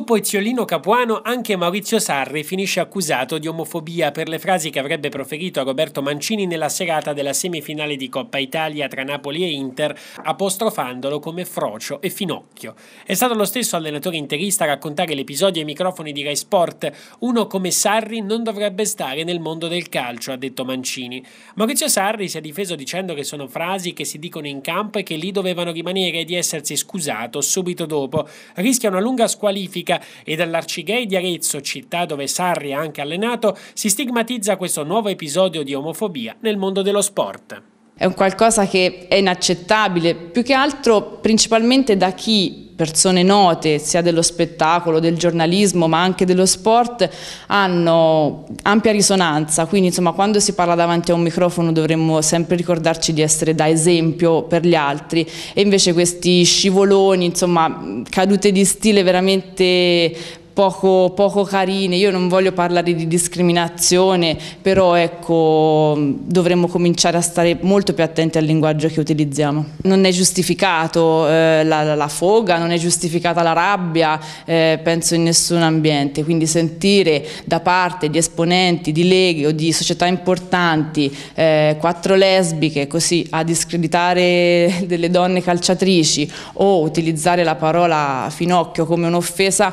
Dopo Eziolino Capuano, anche Maurizio Sarri finisce accusato di omofobia per le frasi che avrebbe proferito a Roberto Mancini nella serata della semifinale di Coppa Italia tra Napoli e Inter, apostrofandolo come frocio e finocchio. È stato lo stesso allenatore interista a raccontare l'episodio ai microfoni di Rai Sport. Uno come Sarri non dovrebbe stare nel mondo del calcio, ha detto Mancini. Maurizio Sarri si è difeso dicendo che sono frasi che si dicono in campo e che lì dovevano rimanere e di essersi scusato subito dopo. Rischia una lunga squalifica politica e dall'Arcigay di Arezzo, città dove Sarri ha anche allenato, si stigmatizza questo nuovo episodio di omofobia nel mondo dello sport. È un qualcosa che è inaccettabile, più che altro principalmente da chi persone note sia dello spettacolo, del giornalismo ma anche dello sport hanno ampia risonanza, quindi insomma quando si parla davanti a un microfono dovremmo sempre ricordarci di essere da esempio per gli altri e invece questi scivoloni, insomma cadute di stile veramente poco, poco carine, io non voglio parlare di discriminazione, però ecco, dovremmo cominciare a stare molto più attenti al linguaggio che utilizziamo. Non è giustificato eh, la, la, foga, non è giustificata la rabbia, eh, penso in nessun ambiente, quindi sentire da parte di esponenti, di leghe o di società importanti, eh, quattro lesbiche così a discreditare delle donne calciatrici o utilizzare la parola finocchio come un'offesa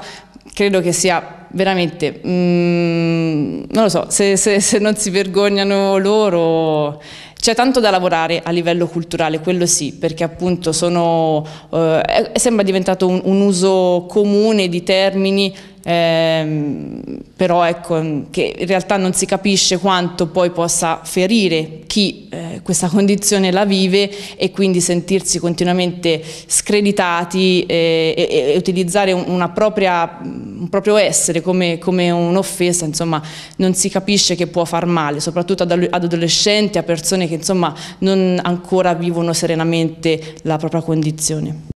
credo che sia veramente, mm, non lo so, se, se, se, non si vergognano loro, c'è tanto da lavorare a livello culturale, quello sì, perché appunto sono, eh, sembra diventato un, un, uso comune di termini, eh, però ecco, che in realtà non si capisce quanto poi possa ferire chi... Eh, questa condizione la vive e quindi sentirsi continuamente screditati eh, e, e, e utilizzare propria, un proprio essere come, come un'offesa, insomma non si capisce che può far male, soprattutto ad, ad adolescenti, a persone che insomma non ancora vivono serenamente la propria condizione.